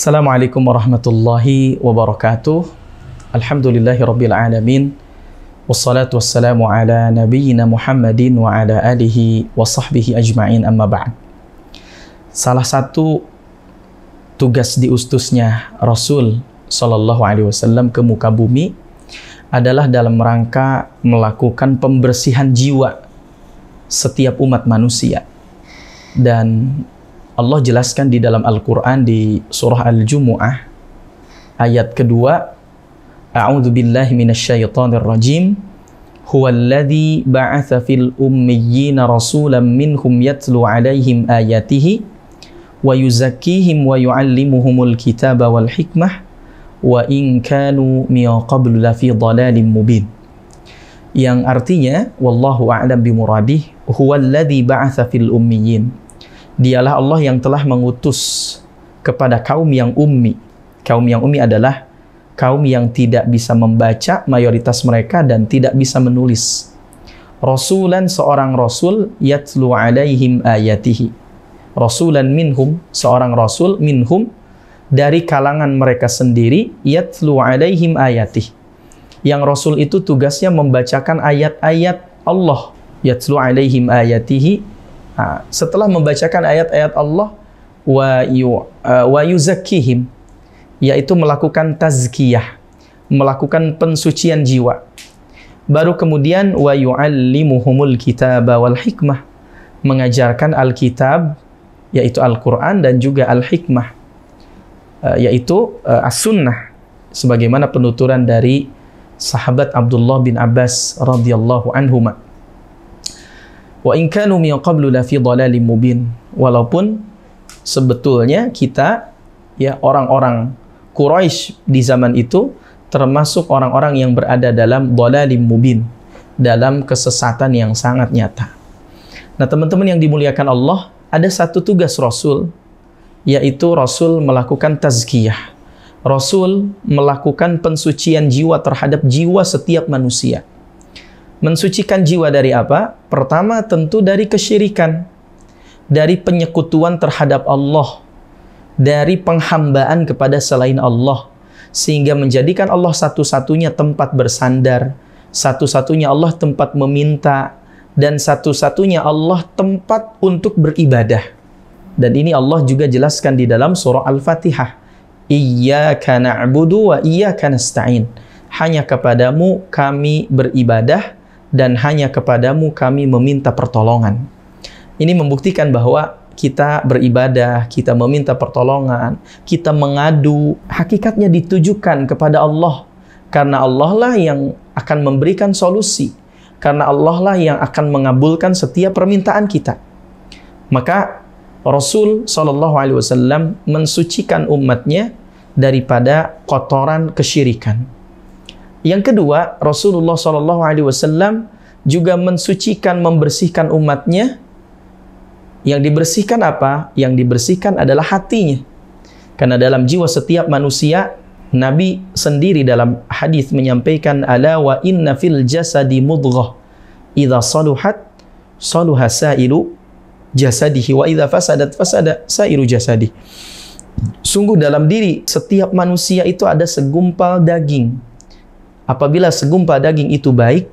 Assalamualaikum warahmatullahi wabarakatuh. Alhamdulillahi rabbil alamin. Wassalatu wassalamu ala nabiyyina Muhammadin wa ala alihi wa sahbihi ajma'in amma ba'd. Salah satu tugas diustusnya Rasul Shallallahu alaihi wasallam ke muka bumi adalah dalam rangka melakukan pembersihan jiwa setiap umat manusia. Dan Allah jelaskan di dalam Al-Quran di surah Al-Jumu'ah ayat kedua A'udhu billahi minasyaitonir rajim Huwallazi ba'atha fil ummiyina rasulan minhum yatlu alaihim ayatihi wa yuzakkihim wa yu'allimuhumul kitaba wal hikmah wa in kanu min qablu lafi dhalalin mubin yang artinya wallahu a'lam bimurabih huwallazi ba'atha fil ummiyin dialah Allah yang telah mengutus kepada kaum yang ummi. Kaum yang ummi adalah kaum yang tidak bisa membaca mayoritas mereka dan tidak bisa menulis. Rasulan seorang rasul yatlu alaihim ayatihi. Rasulan minhum seorang rasul minhum dari kalangan mereka sendiri yatlu alaihim ayatih. Yang rasul itu tugasnya membacakan ayat-ayat Allah yatlu alaihim ayatihi Nah, setelah membacakan ayat-ayat Allah wa yu, uh, wa yuzakkihim yaitu melakukan tazkiyah, melakukan pensucian jiwa. Baru kemudian wa yuallimuhumul kitab wal hikmah, mengajarkan Alkitab yaitu Al-Qur'an dan juga Al-Hikmah uh, yaitu uh, As-Sunnah sebagaimana penuturan dari sahabat Abdullah bin Abbas radhiyallahu anhuma. Wa in kanu min qablu la fi dhalalim mubin. Walaupun sebetulnya kita ya orang-orang Quraisy di zaman itu termasuk orang-orang yang berada dalam dhalalim mubin, dalam kesesatan yang sangat nyata. Nah, teman-teman yang dimuliakan Allah, ada satu tugas Rasul yaitu Rasul melakukan tazkiyah. Rasul melakukan pensucian jiwa terhadap jiwa setiap manusia. Mensucikan jiwa dari apa? Pertama tentu dari kesyirikan, dari penyekutuan terhadap Allah, dari penghambaan kepada selain Allah, sehingga menjadikan Allah satu-satunya tempat bersandar, satu-satunya Allah tempat meminta, dan satu-satunya Allah tempat untuk beribadah. Dan ini Allah juga jelaskan di dalam surah Al-Fatihah. Iyaka na'budu wa karena nasta'in. Hanya kepadamu kami beribadah dan hanya kepadamu kami meminta pertolongan. Ini membuktikan bahwa kita beribadah, kita meminta pertolongan, kita mengadu, hakikatnya ditujukan kepada Allah. Karena Allah lah yang akan memberikan solusi. Karena Allah lah yang akan mengabulkan setiap permintaan kita. Maka Rasul Shallallahu Alaihi Wasallam mensucikan umatnya daripada kotoran kesyirikan. Yang kedua, Rasulullah Shallallahu Alaihi Wasallam juga mensucikan, membersihkan umatnya. Yang dibersihkan apa? Yang dibersihkan adalah hatinya. Karena dalam jiwa setiap manusia, Nabi sendiri dalam hadis menyampaikan ala wa inna fil jasadi mudghah idza saluhat saluha sailu jasadihi wa idza fasadat fasada sa'ilu jasadi. Sungguh dalam diri setiap manusia itu ada segumpal daging Apabila segumpal daging itu baik,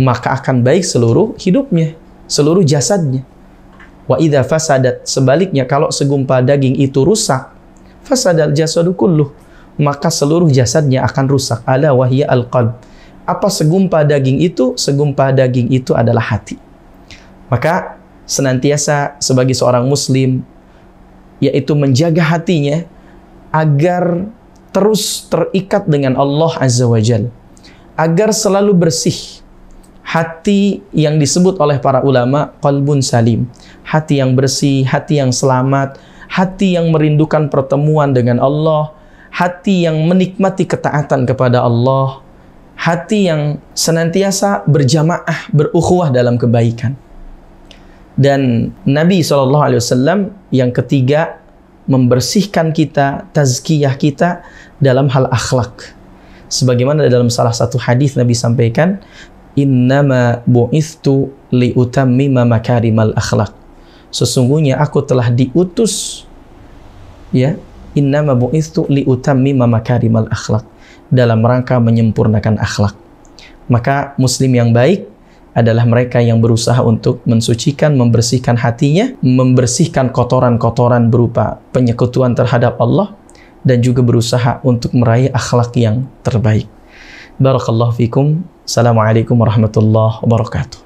maka akan baik seluruh hidupnya, seluruh jasadnya. Wa idza fasadat sebaliknya kalau segumpal daging itu rusak, fasadal jasadu kulluh, maka seluruh jasadnya akan rusak. Ala wahya al-qalb. Apa segumpal daging itu? Segumpal daging itu adalah hati. Maka senantiasa sebagai seorang muslim yaitu menjaga hatinya agar terus terikat dengan Allah Azza wa Jalla agar selalu bersih. Hati yang disebut oleh para ulama qalbun salim, hati yang bersih, hati yang selamat, hati yang merindukan pertemuan dengan Allah, hati yang menikmati ketaatan kepada Allah, hati yang senantiasa berjamaah, berukhuwah dalam kebaikan. Dan Nabi SAW yang ketiga membersihkan kita, tazkiyah kita dalam hal akhlak sebagaimana dalam salah satu hadis Nabi sampaikan innama bu'ithtu liutammima makarimal akhlak sesungguhnya aku telah diutus ya innama bu'ithtu liutammima makarimal akhlak dalam rangka menyempurnakan akhlak maka muslim yang baik adalah mereka yang berusaha untuk mensucikan, membersihkan hatinya, membersihkan kotoran-kotoran berupa penyekutuan terhadap Allah, dan juga berusaha untuk meraih akhlak yang terbaik. Barakallahu fikum. Assalamualaikum warahmatullahi wabarakatuh.